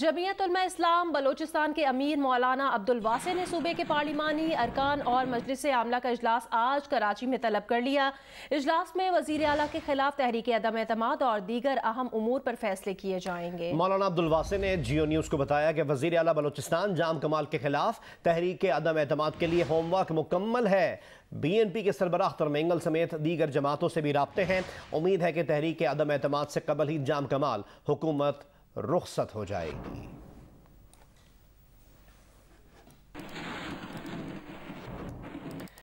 जमीयत इस्लाम बलोचिस्तान के अमीर मौलाना अब्दुल वासे ने सूबे के पार्लिमानी अरकान और मजलिस आमला का अजलास आज कराची में तलब कर लिया अजलास में वजीर अला के खिलाफ तहरीक अदम अतमाद और दीगर अहम उमूर पर फैसले किए जाएंगे मौलाना अब्दुल वासे ने जियो न्यूज़ को बताया कि वजीर अला बलोचिस्तान जाम कमाल के खिलाफ तहरीक अदम एतम के लिए होमवर्क मुकम्मल है बी एन पी के सरबराह तरमेंगल समेत दीगर जमातों से भी रबते हैं उम्मीद है कि तहरीक अदम एतम से कबल ही जाम कमाल हुकूमत रुखसत हो जाएगी